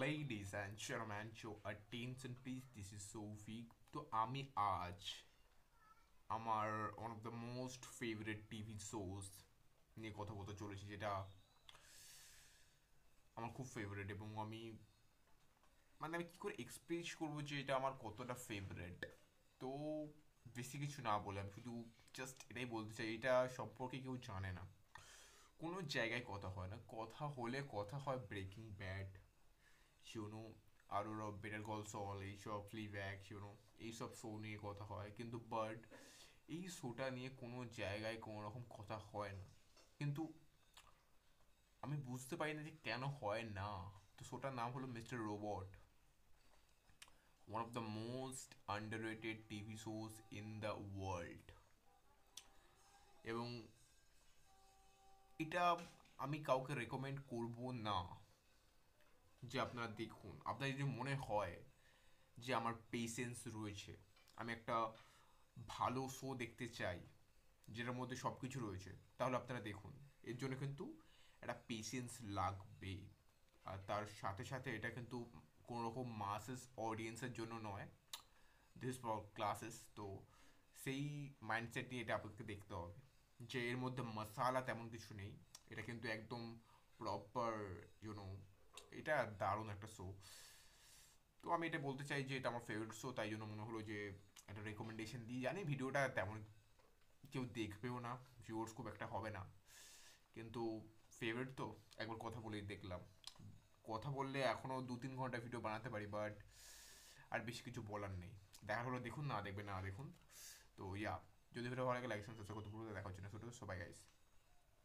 ladies and gentlemen show attention please this is Souvik তো আমি আজ আমার one of the most favourite TV shows নিয়ে কথা বলতে চলেছি যেটা আমার খুব ফেভারিট এবং আমি মানে আমি কী করে এক্সপ্রেস করবো যে এটা আমার কতটা ফেভারিট তো বেশি কিছু না বলে আমি শুধু জাস্ট এটাই বলতে চাই এটা সম্পর্কে কেউ জানে না কোনো জায়গায় কথা হয় না কথা হলে কথা হয় ব্রেকিং ব্যাড শিউনো আর বেটার কল সল এইসব ফ্লিব্যাক শিউনো এইসব শো নিয়ে কথা হয় কিন্তু বাট এই শোটা নিয়ে কোনো জায়গায় কোনো রকম কথা হয় না কিন্তু আমি বুঝতে পারি না যে কেন হয় না তো শোটার নাম হলো Mister Robot one of the most underrated TV shows in the world এবং এটা আমি কাউকে রেকমেন্ড করব না যে আপনারা দেখুন আপনার যদি মনে হয় যে আমার পেশেন্স রয়েছে আমি একটা ভালো শো দেখতে চাই যেটার মধ্যে সব কিছু রয়েছে তাহলে আপনারা দেখুন এর জন্য কিন্তু একটা পেশেন্স লাগবে আর তার সাথে সাথে এটা কিন্তু কোনো রকম মাসেস অডিয়েন্সের জন্য নয় দিস ক্লাসেস তো সেই মাইন্ডসেট নিয়ে এটা আপনাকে দেখতে হবে যে এর মধ্যে মশালা তেমন কিছু নেই এটা কিন্তু একদম প্রপার ইউনো এটা দারুণ একটা শো তো আমি এটা বলতে চাই যে এটা আমার ফেভারিট শো তাই জন্য মনে হলো যে একটা রেকমেন্ডেশন দিই জানি ভিডিওটা তেমন কেউ দেখবেও না ভিউয়ার্স খুব একটা হবে না কিন্তু ফেভারিট তো একবার কথা বলেই দেখলাম কথা বললে এখনও দু তিন ঘন্টা ভিডিও বানাতে পারি বাট আর বেশি কিছু বলার নেই দেখা হলো দেখুন না দেখবে না দেখুন তো ইয়া যদি ভিডিও ভালো লাগে লাইক সাবস্ক্রাইব করতে ভুলতে দেখা হচ্ছে না ছোটো সবাই গাইস